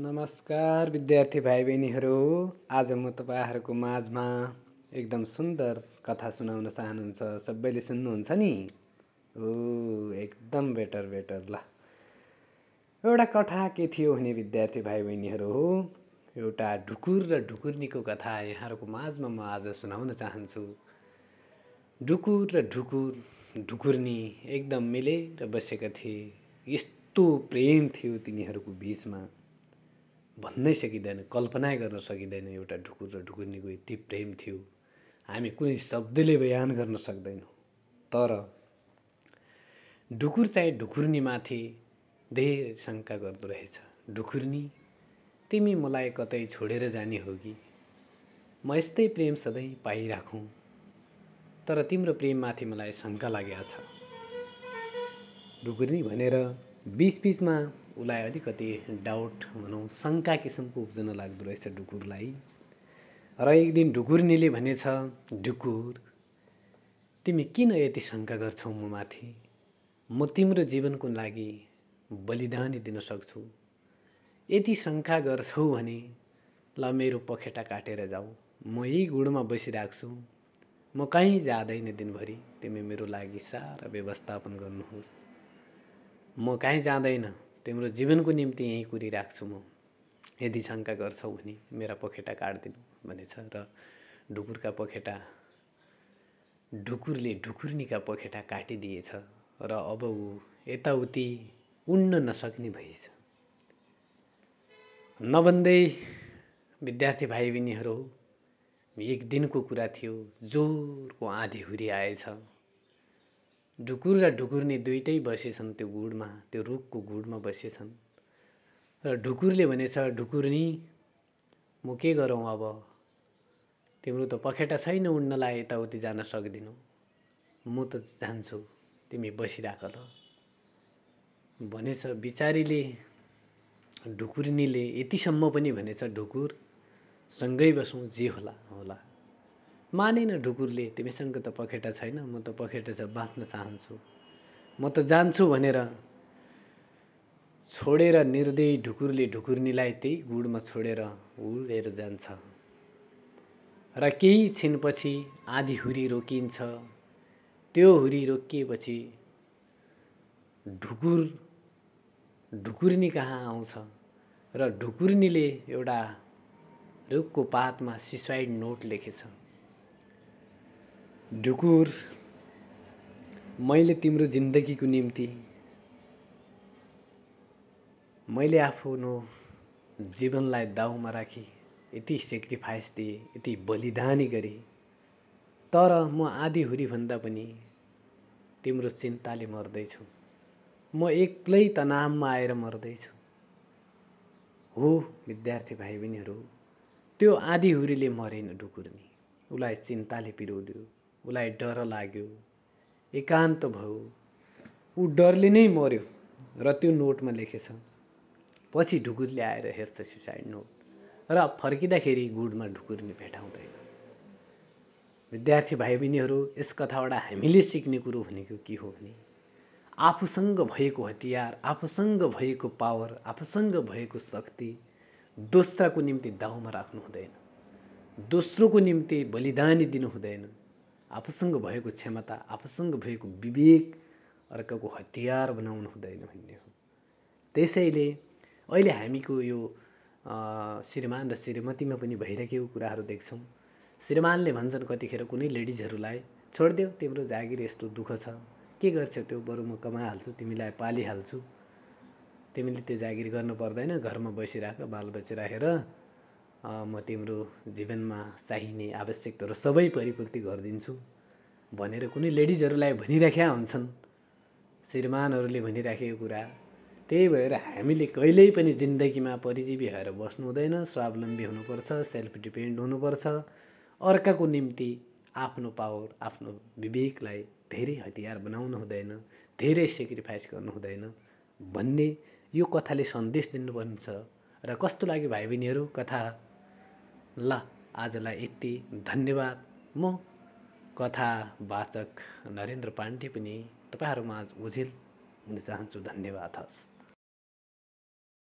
नमस्कार विद्यार्थी भाइ बहिनीहरू आज म तपाईँहरूको माझमा एकदम सुन्दर कथा सुनाउन चाहनुहुन्छ सबैले सुन्नुहुन्छ नि ओ एकदम बेटर बेटर ल एउटा कथा के थियो भने विद्यार्थी भाइ बहिनीहरू हो एउटा ढुकुर र ढुकुर्नीको कथा यहाँहरूको माझमा म आज सुनाउन चाहन्छु ढुकुर र ढुकुर ढुकुर्नी एकदम मिलेर बसेका थिए यस्तो प्रेम थियो तिनीहरूको बिचमा भन्नै सकिँदैन कल्पनाै गर्न सकिँदैन एउटा ढुकुर र ढुकुरनीको यति प्रेम थियो हामी कुनै शब्दले बयान गर्न सक्दैनौँ तर ढुकुर चाहिँ ढुकुर्नीमाथि धेरै शङ्का गर्दो रहेछ ढुकुर्नी तिमी मलाई कतै छोडेर जाने हो कि म यस्तै प्रेम सधैँ पाइराखौँ तर तिम्रो प्रेममाथि मलाई शङ्का लागेको छ ढुकुर्नी भनेर बिच उसलाई अलिकति डाउट भनौँ शङ्का किसिमको उब्जन लाग्दो रहेछ ढुकुरलाई र एक दिन ढुकुर्नीले भनेछ ढुकुर तिमी किन यति शङ्का गर्छौ म माथि म तिम्रो जीवनको लागि बलिदानी दिन सक्छु यति शङ्का गर्छौ भने ल मेरो पखेटा काटेर जाऊ म यही गुडमा बसिराख्छु म कहीँ जाँदैन दिनभरि तिमी मेरो लागि सारा व्यवस्थापन गर्नुहोस् म कहीँ जाँदैन तिम्रो जीवनको निम्ति यहीँ कुरिराख्छु म यदि शङ्का गर्छौ भने मेरा पखेटा काटिदिनु भनेछ र ढुकुरका पखेटा ढुकुरले ढुकुर्नीका पखेटा काटिदिएछ र अब ऊ यताउति उड्न नसक्ने भएछ नभन्दै विद्यार्थी भाइ बहिनीहरू एक दिनको कुरा थियो जोरको आँधी हुरी आएछ ढुकुर र ढुकुर्ने दुइटै बसेछन् त्यो गुडमा त्यो रुखको गुडमा बसेछन् र ढुकुरले भनेछ ढुकुर्नी म के गरौँ अब तिम्रो त पखेटा छैन उड्नलाई यताउति जान सक्दिनँ म त जान्छु तिमी बसिरहेको ल भनेछ बिचारीले ढुकुरनीले यतिसम्म पनि भनेछ ढुकुर सँगै बसौँ जे होला होला मानेन ढुकुरले तिमीसँग त पखेटा छैन म त पखेटा छ बाँच्न चाहन्छु म त जान्छु भनेर छोडेर निर्दय ढुकुरले ढुकुर्नीलाई त्यही गुडमा छोडेर उडेर जान्छ र केही छिनपछि आधी हुरी रोकिन्छ त्यो हुरी रोकिएपछि ढुकुर ढुकुर्नी कहाँ आउँछ र ढुकुर्नीले एउटा रुखको पातमा सुसाइड नोट लेखेछ ढुकुर मैले तिम्रो जिन्दगीको निम्ति मैले आफ्नो जीवनलाई दाउमा राखेँ यति सेक्रिफाइस दिएँ यति बलिदानी गरेँ तर म हुरी भन्दा पनि तिम्रो चिन्ताले मर्दैछु म एक्लै तनावमा आएर मर्दैछु हो विद्यार्थी भाइ बहिनीहरू त्यो हुरीले मरेन ढुकुर्नी उसलाई चिन्ताले पिरोड्यो उसलाई डर लाग्यो एकान्त भयो ऊ डरले नै मर्यो र त्यो नोटमा लेखेछ पछि ढुकुरले आएर हेर्छ सुसाइड नोट र फर्किँदाखेरि गुडमा ढुकुर्ने भेटाउँदैन विद्यार्थी भाइ बहिनीहरू यस कथाबाट हामीले सिक्ने कुरो भनेको के हो भने आफूसँग भएको हतियार आफूसँग भएको पावर आफूसँग भएको शक्ति दोस्राको निम्ति दाउमा राख्नु हुँदैन दोस्रोको निम्ति बलिदानी दिनु हुँदैन आफूसँग भएको क्षमता आफूसँग भएको विवेक अर्काको हतियार बनाउनु हुँदैन भन्ने हो त्यसैले अहिले हामीको यो श्रीमान र श्रीमतीमा पनि भइरहेको कुराहरू देख्छौँ श्रीमानले भन्छन् कतिखेर कुनै लेडिजहरूलाई छोडिदेऊ तिम्रो जागिर यस्तो दुःख छ के गर्छौ त्यो बरु म कमाइहाल्छु तिमीलाई पालिहाल्छु तिमीले त्यो जागिर गर्नु पर्दैन घरमा बसिरहेको बालबच्चा राखेर म तिम्रो जीवनमा चाहिने आवश्यकताहरू सबै परिपूर्ति गरिदिन्छु भनेर कुनै लेडिजहरूलाई भनिराखेका हुन्छन् श्रीमानहरूले भनिराखेको कुरा त्यही भएर हामीले कहिल्यै पनि जिन्दगीमा परिजीवी भएर बस्नु हुँदैन स्वावलम्बी हुनुपर्छ सेल्फ डिपेन्ड हुनुपर्छ अर्काको निम्ति आफ्नो पावर आफ्नो विवेकलाई धेरै हतियार बनाउनु हुँदैन धेरै सेक्रिफाइस गर्नु हुँदैन भन्ने यो कथाले सन्देश दिनुपर्ने छ र कस्तो लाग्यो भाइ बहिनीहरू कथा ल आजलाई यति धन्यवाद म कथावाचक नरेन्द्र पाण्डे पनि तपाईँहरूमा आज उझेल हुन चाहन्छु धन्यवाद हस्